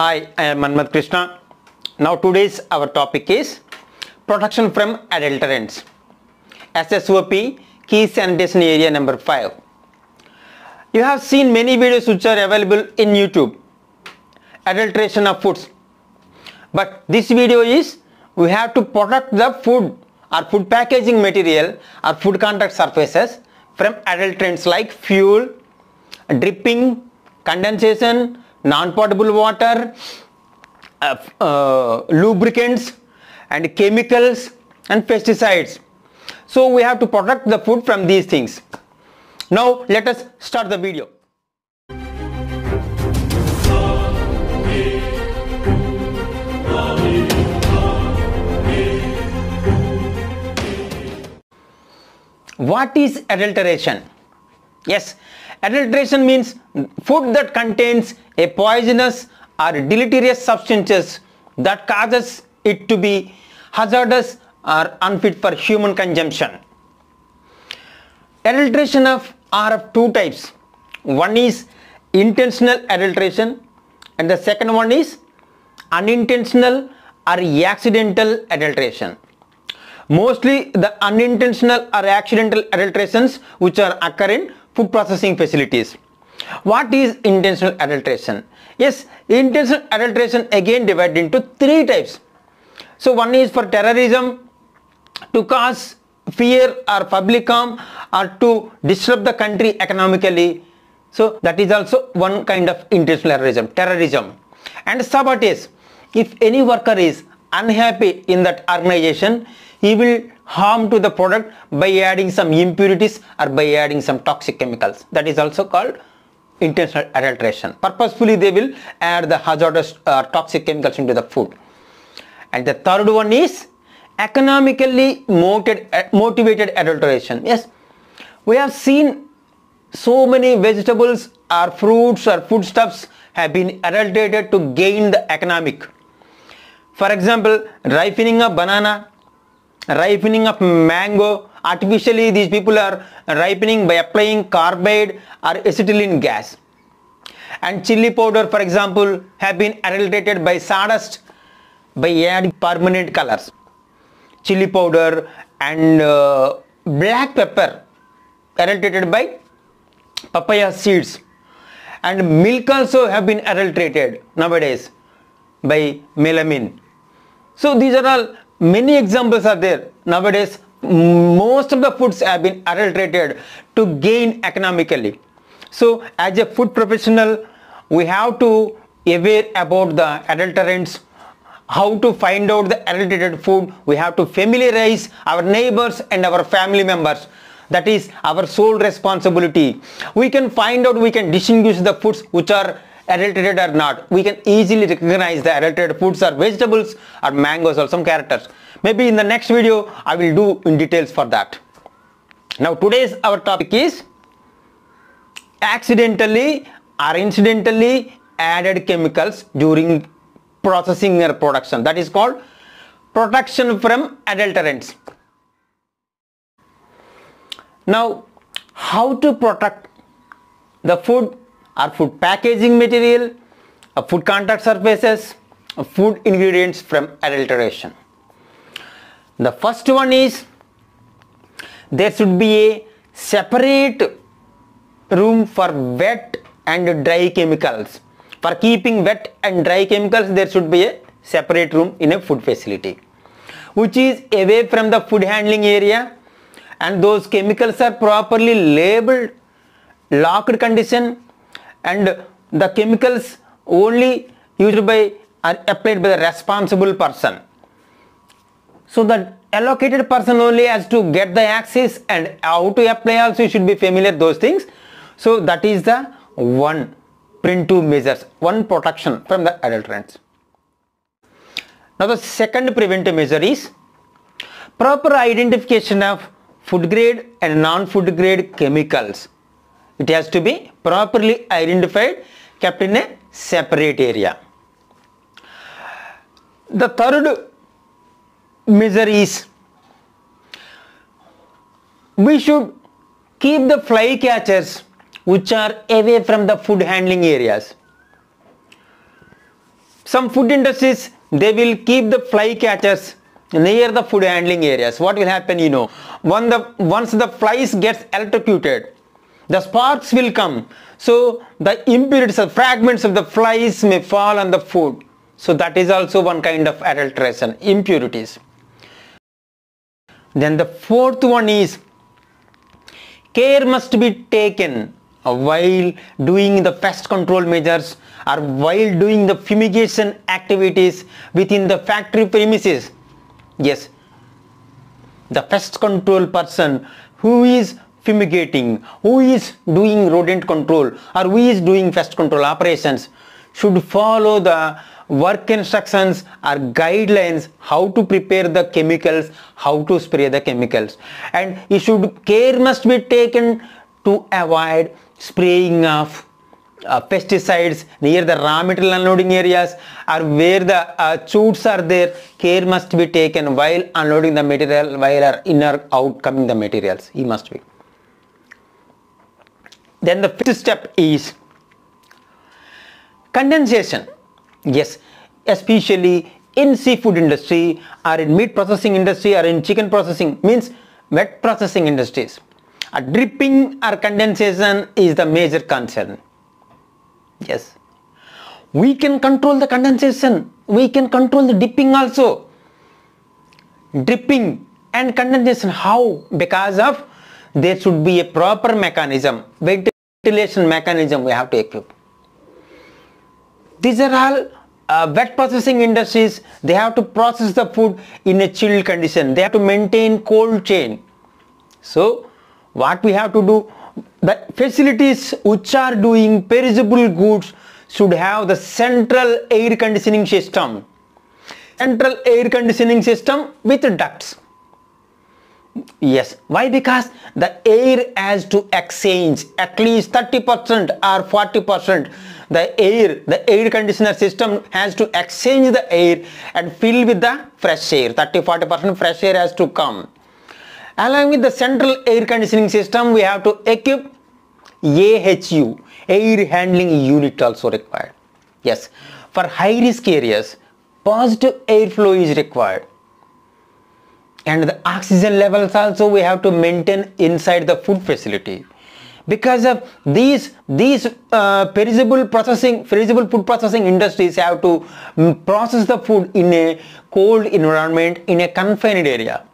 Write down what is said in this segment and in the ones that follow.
Hi, I am Manmad Krishna. Now today's our topic is protection from adulterants. SSOP key sanitation area number 5. You have seen many videos which are available in YouTube. Adulteration of foods. But this video is we have to protect the food or food packaging material or food contact surfaces from adulterants like fuel, dripping, condensation, non-potable water, uh, uh, lubricants and chemicals and pesticides. So we have to protect the food from these things. Now let us start the video. What is adulteration? Yes, Adulteration means food that contains a poisonous or deleterious substances that causes it to be hazardous or unfit for human consumption. Adulteration of are of two types. One is intentional adulteration and the second one is unintentional or accidental adulteration. Mostly the unintentional or accidental adulterations which are occurring food processing facilities. What is intentional adulteration? Yes, intentional adulteration again divided into three types. So one is for terrorism, to cause fear or public harm or to disrupt the country economically. So that is also one kind of intentional terrorism, terrorism. And sabotage, if any worker is unhappy in that organization, he will harm to the product by adding some impurities or by adding some toxic chemicals. That is also called intentional adulteration. Purposefully they will add the hazardous uh, toxic chemicals into the food. And the third one is economically uh, motivated adulteration. Yes, we have seen so many vegetables or fruits or foodstuffs have been adulterated to gain the economic. For example, ripening a banana ripening of mango artificially these people are ripening by applying carbide or acetylene gas and chili powder for example have been adulterated by sawdust by adding permanent colors chili powder and uh, black pepper adulterated by papaya seeds and milk also have been adulterated nowadays by melamine so these are all many examples are there nowadays most of the foods have been adulterated to gain economically so as a food professional we have to aware about the adulterants how to find out the adulterated food we have to familiarize our neighbors and our family members that is our sole responsibility we can find out we can distinguish the foods which are adulterated or not. We can easily recognize the adulterated foods or vegetables or mangoes or some characters. Maybe in the next video I will do in details for that. Now today's our topic is accidentally or incidentally added chemicals during processing or production that is called protection from adulterants. Now how to protect the food are food packaging material, food contact surfaces, food ingredients from adulteration. The first one is there should be a separate room for wet and dry chemicals. For keeping wet and dry chemicals there should be a separate room in a food facility which is away from the food handling area and those chemicals are properly labeled locked condition and the chemicals only used by are applied by the responsible person. So the allocated person only has to get the access and how to apply also you should be familiar those things. So that is the one print two measures, one protection from the adulterants. Now the second preventive measure is proper identification of food grade and non-food grade chemicals it has to be properly identified, kept in a separate area. The third measure is we should keep the fly catchers which are away from the food handling areas. Some food industries they will keep the fly catchers near the food handling areas. What will happen you know when the once the flies gets electrocuted the sparks will come. So the impurities or fragments of the flies may fall on the food. So that is also one kind of adulteration, impurities. Then the fourth one is care must be taken while doing the pest control measures or while doing the fumigation activities within the factory premises. Yes, the pest control person who is fumigating, who is doing rodent control or who is doing pest control operations should follow the work instructions or guidelines how to prepare the chemicals, how to spray the chemicals and you should care must be taken to avoid spraying of uh, pesticides near the raw material unloading areas or where the uh, are there care must be taken while unloading the material while or inner outcoming the materials he must be then the fifth step is condensation. Yes, especially in seafood industry or in meat processing industry or in chicken processing means wet processing industries. A dripping or condensation is the major concern. Yes. We can control the condensation. We can control the dipping also. Dripping and condensation. How? Because of there should be a proper mechanism. Wait ventilation mechanism we have to equip. These are all uh, wet processing industries, they have to process the food in a chilled condition. They have to maintain cold chain. So what we have to do, the facilities which are doing perishable goods should have the central air conditioning system. Central air conditioning system with ducts. Yes. Why? Because the air has to exchange at least 30% or 40%. The air, the air conditioner system has to exchange the air and fill with the fresh air. 30-40% fresh air has to come. Along with the central air conditioning system, we have to equip AHU, air handling unit also required. Yes. For high risk areas, positive airflow is required and the oxygen levels also we have to maintain inside the food facility because of these these uh, perishable processing perishable food processing industries have to mm, process the food in a cold environment in a confined area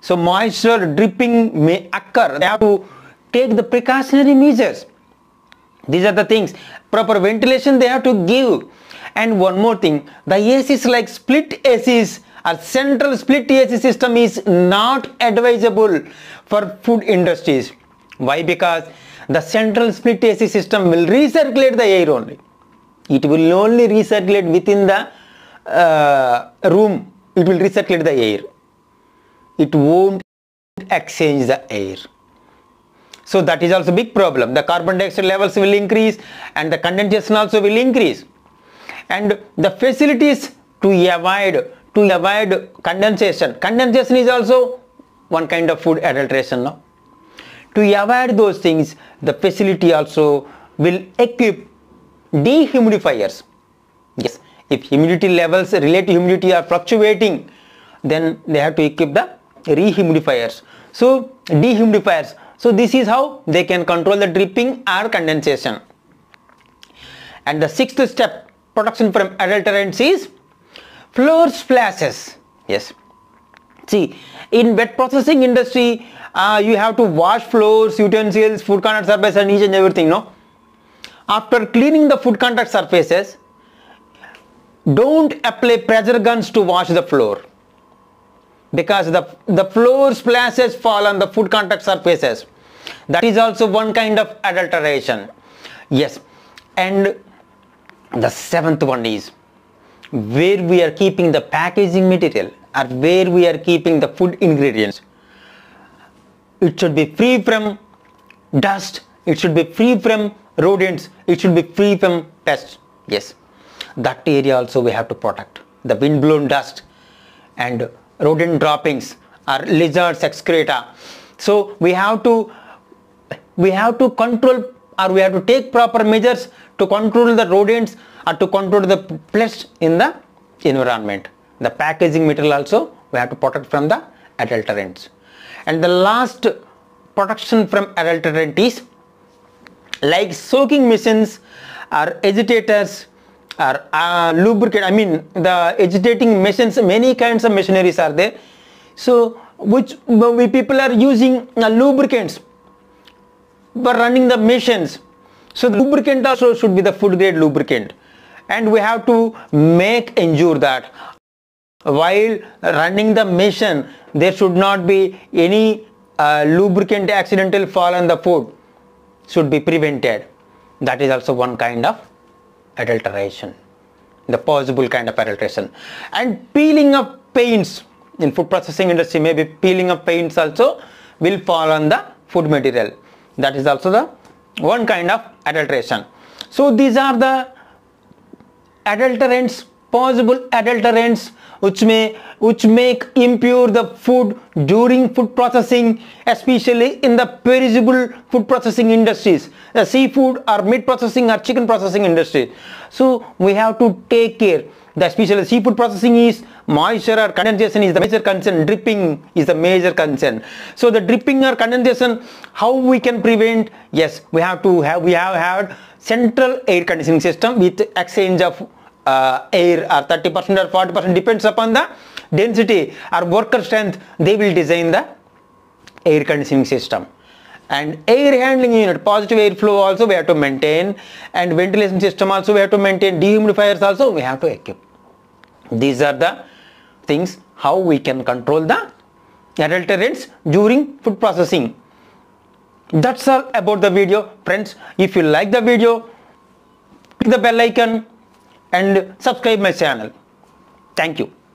so moisture dripping may occur they have to take the precautionary measures these are the things proper ventilation they have to give and one more thing the acs like split acs a central split AC system is not advisable for food industries. Why? Because the central split AC system will recirculate the air only. It will only recirculate within the uh, room. It will recirculate the air. It won't exchange the air. So that is also big problem. The carbon dioxide levels will increase and the condensation also will increase. And the facilities to avoid to avoid condensation. Condensation is also one kind of food adulteration. No? To avoid those things, the facility also will equip dehumidifiers. Yes, if humidity levels, relative humidity are fluctuating, then they have to equip the rehumidifiers. So, dehumidifiers. So, this is how they can control the dripping or condensation. And the sixth step, production from adulterants is floor splashes yes see in wet processing industry uh, you have to wash floors utensils food contact surface and each and everything no after cleaning the food contact surfaces don't apply pressure guns to wash the floor because the the floor splashes fall on the food contact surfaces that is also one kind of adulteration yes and the seventh one is where we are keeping the packaging material or where we are keeping the food ingredients. It should be free from dust, it should be free from rodents, it should be free from pests. Yes, that area also we have to protect. The windblown dust and rodent droppings or lizards excreta. So we have to we have to control or we have to take proper measures to control the rodents or to control the pests in the environment. The packaging material also we have to protect from the adulterants. And the last protection from adulterant is like soaking machines or agitators or uh, I mean the agitating machines many kinds of machineries are there so which we people are using uh, lubricants for running the machines so the lubricant also should be the food grade lubricant and we have to make ensure that while running the mission there should not be any uh, lubricant accidental fall on the food should be prevented. That is also one kind of adulteration, the possible kind of adulteration. And peeling of paints in food processing industry, maybe peeling of paints also will fall on the food material. That is also the one kind of adulteration. So these are the adulterants, possible adulterants which may which make impure the food during food processing, especially in the perishable food processing industries, the seafood or meat processing or chicken processing industry. So we have to take care the special seafood processing is moisture or condensation is the major concern dripping is the major concern so the dripping or condensation how we can prevent yes we have to have we have had central air conditioning system with exchange of uh, air or 30 percent or 40 percent depends upon the density or worker strength they will design the air conditioning system and air handling unit positive airflow also we have to maintain and ventilation system also we have to maintain dehumidifiers also we have to equip these are the things how we can control the adulterants during food processing. That's all about the video friends. If you like the video, click the bell icon and subscribe my channel. Thank you.